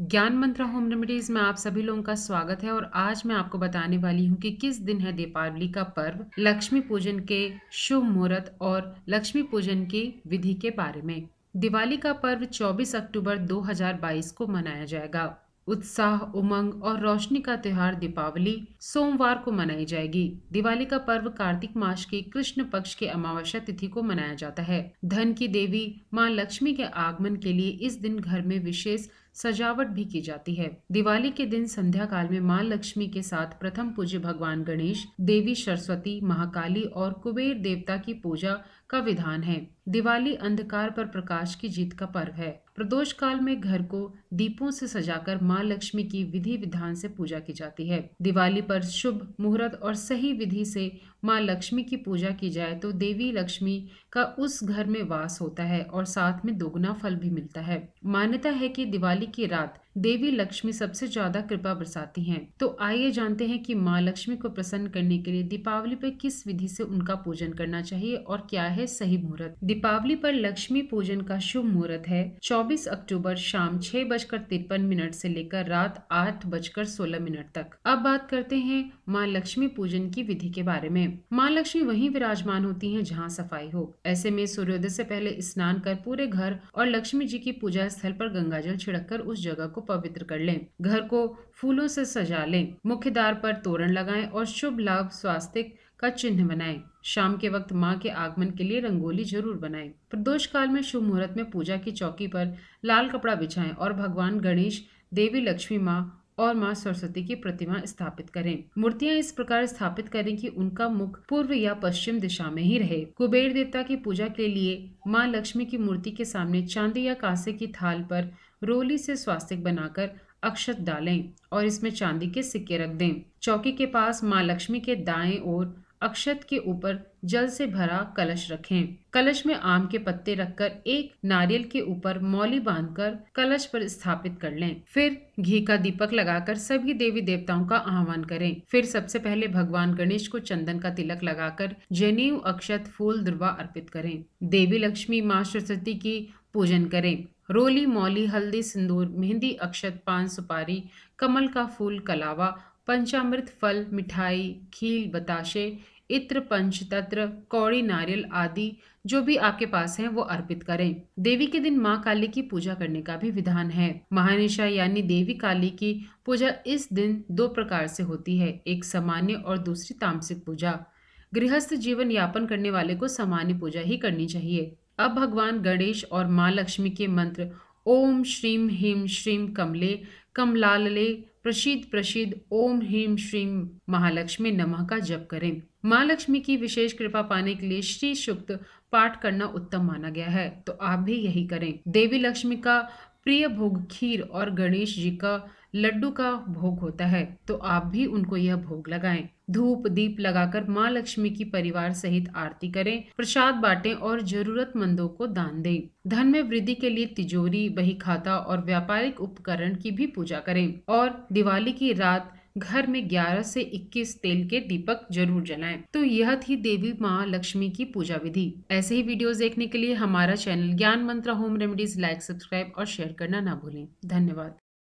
ज्ञान मंत्रा home remedies में आप सभी लोगों का स्वागत है और आज मैं आपको बताने वाली हूँ कि किस दिन है दीपावली का पर्व लक्ष्मी पूजन के शुभ मुहूर्त और लक्ष्मी पूजन की विधि के बारे में दिवाली का पर्व 24 अक्टूबर 2022 को मनाया जाएगा उत्साह उमंग और रोशनी का त्यौहार दीपावली सोमवार को मनाई जाएगी दिवाली का पर्व कार्तिक मास के कृष्ण पक्ष के अमावस्या तिथि को मनाया जाता है धन की देवी मां लक्ष्मी के आगमन के लिए इस दिन घर में विशेष सजावट भी की जाती है दिवाली के दिन संध्या काल में मां लक्ष्मी के साथ प्रथम पूज्य भगवान गणेश देवी सरस्वती महाकाली और कुबेर देवता की पूजा का विधान है दिवाली अंधकार पर प्रकाश की जीत का पर्व है प्रदोष काल में घर को दीपों से सजाकर माँ लक्ष्मी की विधि विधान से पूजा की जाती है दिवाली पर शुभ मुहूर्त और सही विधि से माँ लक्ष्मी की पूजा की जाए तो देवी लक्ष्मी का उस घर में वास होता है और साथ में दोगुना फल भी मिलता है मान्यता है कि दिवाली की रात देवी लक्ष्मी सबसे ज्यादा कृपा बरसाती हैं तो आइए जानते हैं कि माँ लक्ष्मी को प्रसन्न करने के लिए दीपावली पर किस विधि से उनका पूजन करना चाहिए और क्या है सही मुहूर्त दीपावली पर लक्ष्मी पूजन का शुभ मुहूर्त है 24 अक्टूबर शाम छह बजकर तिरपन मिनट से लेकर रात आठ बजकर सोलह मिनट तक अब बात करते हैं माँ लक्ष्मी पूजन की विधि के बारे में माँ लक्ष्मी वही विराजमान होती है जहाँ सफाई हो ऐसे में सूर्योदय से पहले स्नान कर पूरे घर और लक्ष्मी जी की पूजा स्थल पर जल छिड़क कर उस जगह को पवित्र कर लें घर को फूलों से सजा लें मुख्य द्वार पर तोरण लगाएं और शुभ लाभ स्वास्थ्य का चिन्ह बनाएं शाम के वक्त माँ के आगमन के लिए रंगोली जरूर बनाएं प्रदोष काल में शुभ मुहूर्त में पूजा की चौकी पर लाल कपड़ा बिछाएं और भगवान गणेश देवी लक्ष्मी माँ और माँ सरस्वती की प्रतिमा स्थापित करें मूर्तियाँ इस प्रकार स्थापित करें कि उनका मुख पूर्व या पश्चिम दिशा में ही रहे कुबेर देवता की पूजा के लिए माँ लक्ष्मी की मूर्ति के सामने चांदी या कांसे की थाल पर रोली से स्वास्तिक बनाकर अक्षत डालें और इसमें चांदी के सिक्के रख दें चौकी के पास माँ लक्ष्मी के दाएं ओर अक्षत के ऊपर जल से भरा कलश रखें कलश में आम के पत्ते रखकर एक नारियल के ऊपर मौली बांधकर कलश पर स्थापित कर लें फिर घी का दीपक लगाकर सभी देवी देवताओं का आह्वान करें फिर सबसे पहले भगवान गणेश को चंदन का तिलक लगाकर जनेऊ अक्षत फूल दुर्वा अर्पित करें देवी लक्ष्मी माँ सरस्वती की पूजन करें रोली मौली हल्दी सिंदूर मेहंदी अक्षत पान सुपारी कमल का फूल कलावा पंचामृत फल मिठाई खील बताशे इत्र पंचतत्र कौड़ी नारियल आदि जो भी आपके पास है वो अर्पित करें देवी के दिन माँ काली की पूजा करने का भी विधान है महानिशा यानी देवी काली की पूजा इस दिन दो प्रकार से होती है एक सामान्य और दूसरी तामसिक पूजा गृहस्थ जीवन यापन करने वाले को सामान्य पूजा ही करनी चाहिए अब भगवान गणेश और माँ लक्ष्मी के मंत्र ओम श्रीम ह्रीम श्रीम कमले कमलालले प्रसिद्ध प्रसिद्ध ओम ह्रीम श्रीम महालक्ष्मी नमः का जप करें माँ लक्ष्मी की विशेष कृपा पाने के लिए श्री सुक्त पाठ करना उत्तम माना गया है तो आप भी यही करें देवी लक्ष्मी का प्रिय भोग खीर और गणेश जी का लड्डू का भोग होता है तो आप भी उनको यह भोग लगाएं धूप दीप लगाकर माँ लक्ष्मी की परिवार सहित आरती करें प्रसाद बांटें और जरूरतमंदों को दान दें धन में वृद्धि के लिए तिजोरी बही खाता और व्यापारिक उपकरण की भी पूजा करें और दिवाली की रात घर में 11 से 21 तेल के दीपक जरूर जलाएं। तो यह थी देवी माँ लक्ष्मी की पूजा विधि ऐसे ही वीडियोस देखने के लिए हमारा channel Gyan Mantra home remedies like subscribe और शेयर करना ना भूलें धन्यवाद